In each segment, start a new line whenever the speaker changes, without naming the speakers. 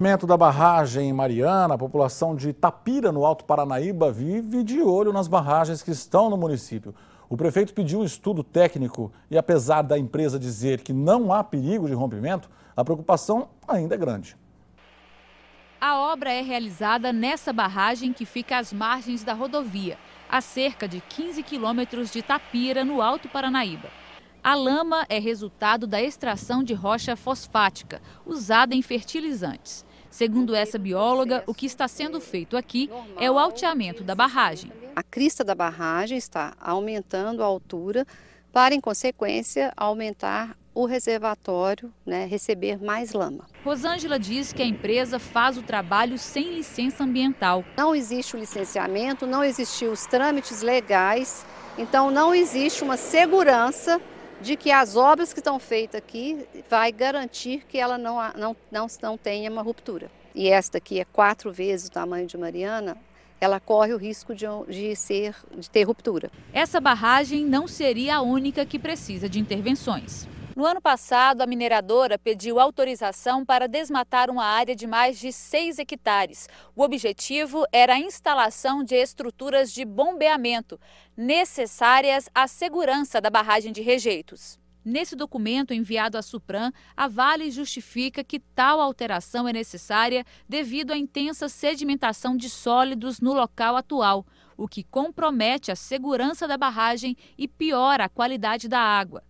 Aumento da barragem em Mariana, a população de Tapira, no Alto Paranaíba, vive de olho nas barragens que estão no município. O prefeito pediu um estudo técnico e, apesar da empresa dizer que não há perigo de rompimento, a preocupação ainda é grande.
A obra é realizada nessa barragem que fica às margens da rodovia, a cerca de 15 quilômetros de Tapira, no Alto Paranaíba. A lama é resultado da extração de rocha fosfática, usada em fertilizantes. Segundo essa bióloga, o que está sendo feito aqui é o alteamento da barragem. A crista da barragem está aumentando a altura para, em consequência, aumentar o reservatório, né, receber mais lama. Rosângela diz que a empresa faz o trabalho sem licença ambiental. Não existe o licenciamento, não existiam os trâmites legais, então não existe uma segurança de que as obras que estão feitas aqui vai garantir que ela não, não, não, não tenha uma ruptura. E esta aqui é quatro vezes o tamanho de Mariana, ela corre o risco de, de, ser, de ter ruptura. Essa barragem não seria a única que precisa de intervenções. No ano passado, a mineradora pediu autorização para desmatar uma área de mais de 6 hectares. O objetivo era a instalação de estruturas de bombeamento necessárias à segurança da barragem de rejeitos. Nesse documento enviado à Supran, a Vale justifica que tal alteração é necessária devido à intensa sedimentação de sólidos no local atual, o que compromete a segurança da barragem e piora a qualidade da água.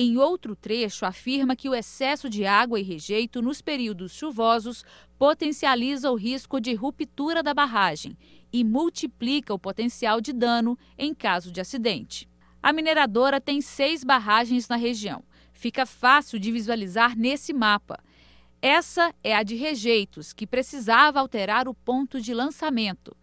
Em outro trecho, afirma que o excesso de água e rejeito nos períodos chuvosos potencializa o risco de ruptura da barragem e multiplica o potencial de dano em caso de acidente. A mineradora tem seis barragens na região. Fica fácil de visualizar nesse mapa. Essa é a de rejeitos, que precisava alterar o ponto de lançamento.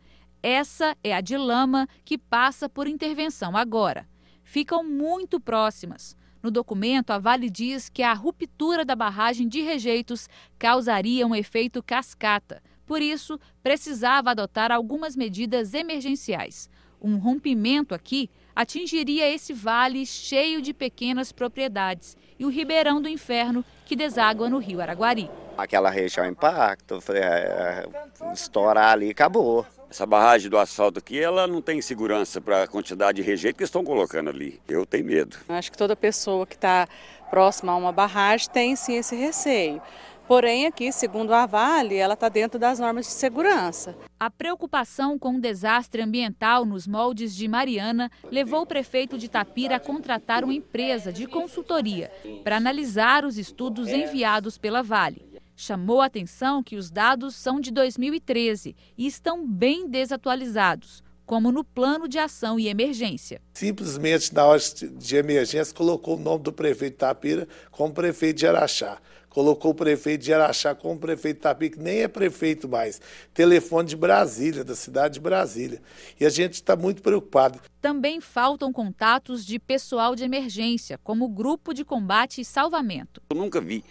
Essa é a de lama, que passa por intervenção agora. Ficam muito próximas. No documento, a Vale diz que a ruptura da barragem de rejeitos causaria um efeito cascata. Por isso, precisava adotar algumas medidas emergenciais. Um rompimento aqui atingiria esse vale cheio de pequenas propriedades e o Ribeirão do Inferno, que deságua no rio Araguari.
Aquela região é impacto, é, é, estourar ali acabou. Essa barragem do asfalto aqui, ela não tem segurança para a quantidade de rejeito que estão colocando ali. Eu tenho medo.
Eu acho que toda pessoa que está próxima a uma barragem tem sim esse receio. Porém, aqui, segundo a Vale, ela está dentro das normas de segurança. A preocupação com o desastre ambiental nos moldes de Mariana levou o prefeito de Tapira a contratar uma empresa de consultoria para analisar os estudos enviados pela Vale. Chamou a atenção que os dados são de 2013 e estão bem desatualizados, como no plano de ação e emergência.
Simplesmente na hora de emergência colocou o nome do prefeito Tapira como prefeito de Araxá. Colocou o prefeito de Araxá como prefeito Tapira, que nem é prefeito mais. Telefone de Brasília, da cidade de Brasília. E a gente está muito preocupado.
Também faltam contatos de pessoal de emergência, como o Grupo de Combate e Salvamento.
Eu nunca vi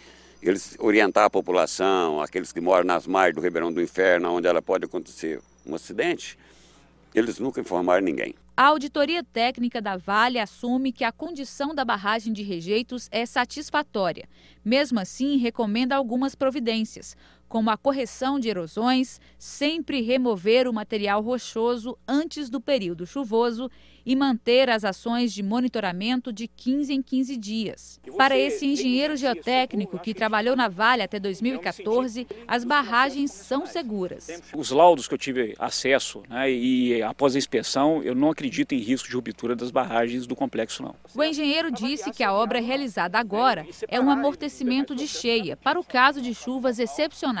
eles orientar a população, aqueles que moram nas margens do Ribeirão do Inferno, onde ela pode acontecer um acidente, eles nunca informaram ninguém.
A auditoria técnica da Vale assume que a condição da barragem de rejeitos é satisfatória. Mesmo assim, recomenda algumas providências como a correção de erosões, sempre remover o material rochoso antes do período chuvoso e manter as ações de monitoramento de 15 em 15 dias. Para esse engenheiro geotécnico que trabalhou na Vale até 2014, as barragens são seguras. Os laudos que eu tive acesso né, e após a inspeção, eu não acredito em risco de ruptura das barragens do complexo, não. O engenheiro disse que a obra realizada agora é um amortecimento de cheia para o caso de chuvas excepcionais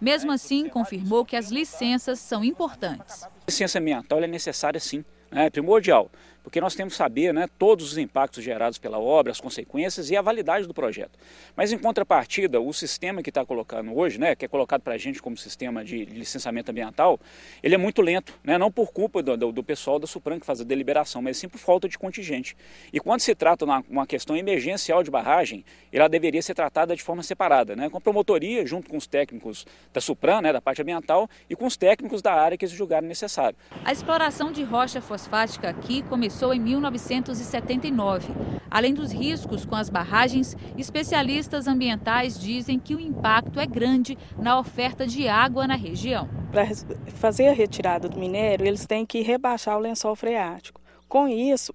mesmo assim, confirmou que as licenças são importantes. A licença é ambiental é necessária sim, né? é primordial porque nós temos que saber né, todos os impactos gerados pela obra, as consequências e a validade do projeto. Mas em contrapartida, o sistema que está colocando hoje, né, que é colocado para a gente como sistema de licenciamento ambiental, ele é muito lento, né, não por culpa do, do, do pessoal da Supran que faz a deliberação, mas sim por falta de contingente. E quando se trata de uma, questão emergencial de barragem, ela deveria ser tratada de forma separada, né, com a promotoria, junto com os técnicos da Supran, né, da parte ambiental, e com os técnicos da área que eles julgaram necessário. A exploração de rocha fosfática aqui começou começou em 1979. Além dos riscos com as barragens, especialistas ambientais dizem que o impacto é grande na oferta de água na região. Para fazer a retirada do minério, eles têm que rebaixar o lençol freático. Com isso,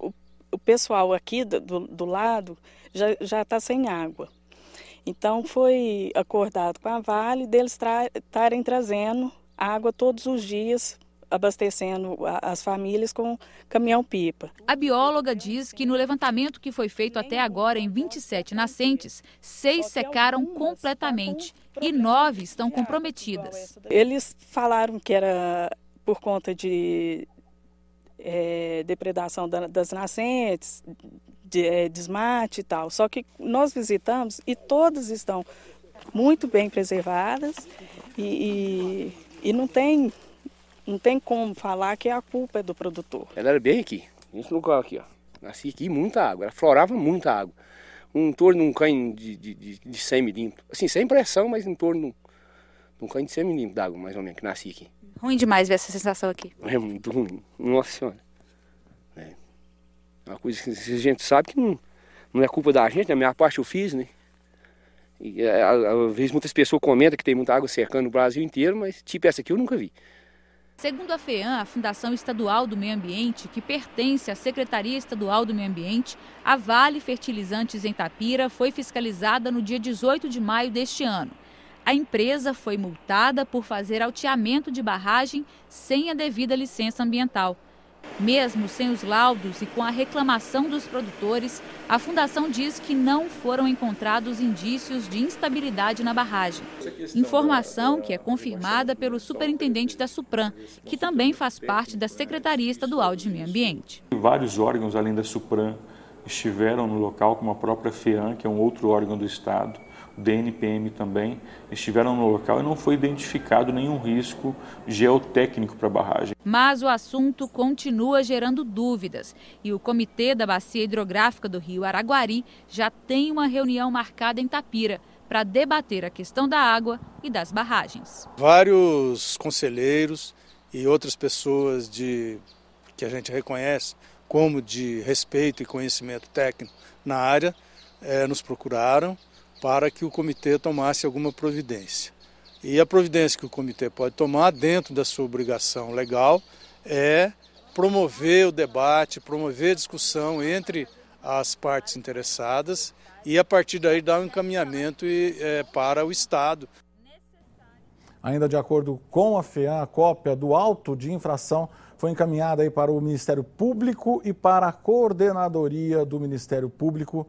o, pessoal aqui do, do lado já está sem água. Então foi acordado com a Vale deles estarem trazendo água todos os dias abastecendo as famílias com caminhão-pipa. A bióloga diz que no levantamento que foi feito até agora em 27 nascentes, seis secaram completamente e nove estão comprometidas. Eles falaram que era por conta de é, depredação das nascentes, de, é, desmate e tal. Só que nós visitamos e todas estão muito bem preservadas e, e, e não tem não tem como falar que a culpa é do produtor. Ela era bem aqui, nesse lugar aqui, ó. Nasci aqui, muita água, ela florava muita água. Um torno de um canho de, de, de, de 100 milímetros, assim, sem pressão, mas em torno de um canho de 100 milímetros d'água, mais ou menos, que nasci aqui. Ruim demais ver essa sensação aqui. É muito ruim, nossa senhora. É uma coisa que a gente sabe que não, não é culpa da gente, a né? minha parte eu fiz, né? E, é, às vezes muitas pessoas comentam que tem muita água secando o
Brasil inteiro, mas tipo essa aqui eu nunca vi.
Segundo a FEAM, a Fundação Estadual do Meio Ambiente, que pertence à Secretaria Estadual do Meio Ambiente, a Vale Fertilizantes em Tapira foi fiscalizada no dia 18 de maio deste ano. A empresa foi multada por fazer alteamento de barragem sem a devida licença ambiental. Mesmo sem os laudos e com a reclamação dos produtores, a fundação diz que não foram encontrados indícios de instabilidade na barragem. Informação que é confirmada pelo superintendente da Supran, que também faz parte da Secretaria Estadual de Meio Ambiente.
Vários órgãos, além da Supran, estiveram no local, como a própria FEAM, que é um outro órgão do Estado, DNPM também estiveram no local e não foi identificado nenhum risco geotécnico para a barragem.
Mas o assunto continua gerando dúvidas e o Comitê da Bacia Hidrográfica do Rio Araguari já tem uma reunião marcada em Tapira para debater a questão da água e das barragens.
Vários conselheiros e outras pessoas de que a gente reconhece como de respeito e conhecimento técnico na área eh, nos procuraram para que o comitê tomasse alguma providência. E a providência que o comitê pode tomar, dentro da sua obrigação legal, é promover o debate, promover a discussão entre as partes interessadas e, a partir daí, dar um encaminhamento e, é, para o Estado. Ainda de acordo com a FEAM, a cópia do auto de infração foi encaminhada aí para o Ministério Público e para a Coordenadoria do Ministério Público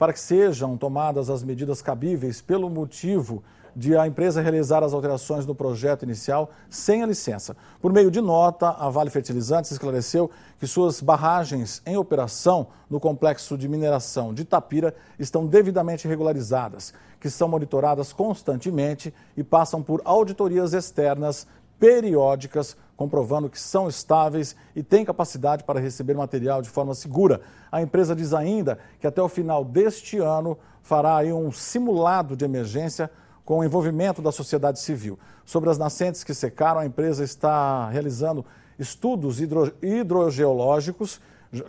para que sejam tomadas as medidas cabíveis pelo motivo de a empresa realizar as alterações no projeto inicial sem a licença. Por meio de nota, a Vale Fertilizantes esclareceu que suas barragens em operação no complexo de mineração de Tapira estão devidamente regularizadas, que são monitoradas constantemente e passam por auditorias externas periódicas, comprovando que são estáveis e têm capacidade para receber material de forma segura. A empresa diz ainda que até o final deste ano fará um simulado de emergência com o envolvimento da sociedade civil. Sobre as nascentes que secaram, a empresa está realizando estudos hidro, hidrogeológicos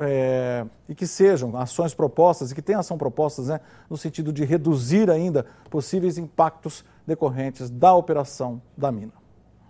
é, e que sejam ações propostas e que tenham ação propostas né, no sentido de reduzir ainda possíveis impactos decorrentes da operação da mina.